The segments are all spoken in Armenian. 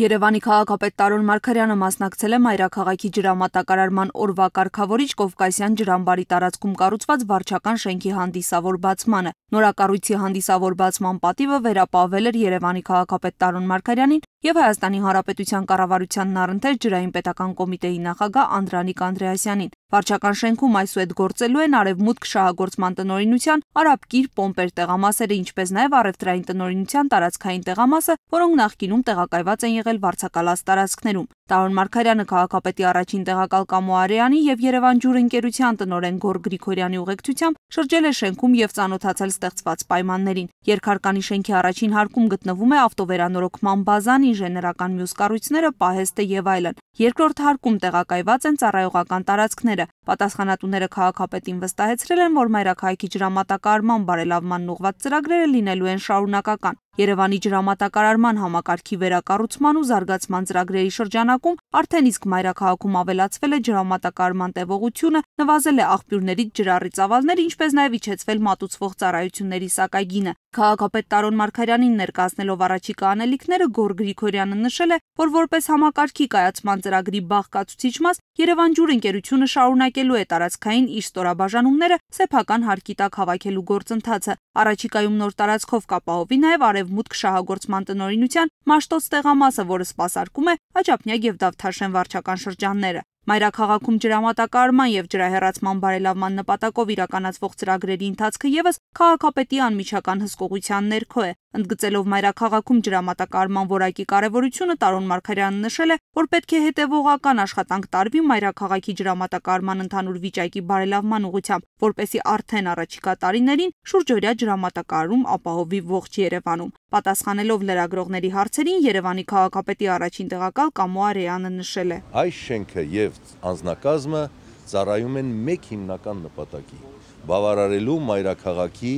Երևանի քաղաքապետ Տարոն Մարգարյանը մասնակցել է Մայրաքաղաքի ջրամատակարարման օրվա կարգավորիչ Կովկասյան ջրամբարի տարածքում կառուցված վարչական շենքի հանդիսավոր բացմանը։ Նորակառույցի հանդիսավոր բացման պատիվը վերապահվել էր Երևանի քաղաքապետ Տարոն Մարգարյանին եւ Հայաստանի Հանրապետության կառավարությանն առընթեր ջրային պետական կոմիտեի նախագահ Անդրանիկ Անդրեասյանին։ Վարչական շենքում այսուհետ գործելու են արևմուտք շահագործման տնօրինության արաբկիր պոմպեր տեղամասերը, ինչպես նաեւ արևտրային տնօրինության տարածքային տեղամասը, որոնք նախկինում տեղակայված են եղել վարձակալած տարածքներում։ Տարոն Մարգարյանը քաղաքապետի առաջին տեղակալ Կամո Արեյանի եւ Երևան ջուր ընկերության տնօրեն Գոր Գրիգորյանի ուղեկցությամբ շրջել է շենքում եւ ծանոթացել ստեղծված պայմաններին։ Երկհարկանի շենքի առաջին հարկում գտնվում է ավտովերանորոգման բազան, ինժեներական մյուս կառույցները, պահեստը եւ այլն։ Երկրորդ հարկում տեղակայված են ծառայողական տարածքները։ Պատասխանատուները քաղաքապետին վստահեցրել են, որ մայրաքաղաքի ջրամատակարարման բարելավման ուղղված ծրագրերը լինելու են շարունակական։ Երևանի ջրամատակարարման համակարգի վերակառուցման ու զարգացման ծրագրերի շրջանակում արդեն իսկ մայրաքաղաքում ավելացվել է ջրամատակարարման տևողությունը, նվազել է աղբյուրներից ջրառի ծավալները, ինչպես նաև իջեցվել մատուցվող ծառայությունների սակագինը։ Քաղաքապետ Տարոն Մարգարյանին ներկայացնելով առաջիկա անելիքները Գոր Գրիգորյանը նշել է, որ որպես համակարգի կայացման ծրագրի բաղկացուցիչ մաս Երևան ջուր ընկերությունը շարունակելու է տարածքային իր ստորաբաժանումները սեփական հարկի տակ հավաքելու գործընթացը։ Առաջիկայում նոր տարածքով կապահովի նաև արև նաև մուտք շահագործման տնօրինության Մաշտոց տեղամասը, որը սպասարկում է Աճապնյակ եւ Դավթաշեն վարչական շրջանները։ Մայրաքաղաքում ջրամատակարարման եւ ջրահեռացման բարելավման նպատակով իրականացվող ծրագրերի ընթացքը եւս քաղաքապետի անմիջական հսկողության ներքո է։ Ընդգծելով մայրաքաղաքում ջրամատակարարման որակի կարևորությունը Տարոն Մարգարյանը նշել է, որ պետք է հետևողական աշխատանք տարվի մայրաքաղաքի ջրամատակարարման ընդհանուր վիճակի բարելավման ուղղությամբ, որպեսի արդեն առաջիկա տարիներին շուրջօրյա ջրամատակարարում ապահովի ողջ Երևանում։ Պատասխանելով լրագրողների հարցերին Երևանի քաղաքապետի առաջին տեղակալ Կամո Արեյանը նշել է. Այս շենքը եւ անձնակազմը ծառայում են մեկ հիմնական նպատակի՝ բավարարելու մայրաքաղաքի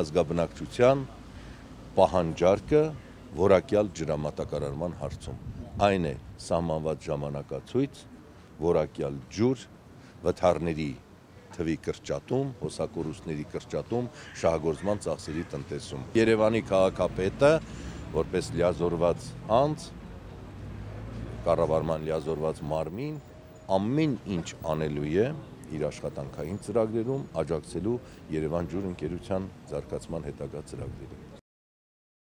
ազգաբնակչության պահանջարկը որակյալ ջրամատակարարման հարցում։ Այն է սահմանված ժամանակացույց, որակյալ ջուր, վթարների թվի կրճատում, հոսակորուստների կրճատում, շահագործման ծախսերի տնտեսում։ Երևանի քաղաքապետը, որպես լիազորված անձ, կառավարման լիազորված մարմին ամեն ինչ անելու է իր աշխատանքային ծրագրերում աջակցելու Երևան ջուր ընկերության զարգացման հետագա ծրագրերին։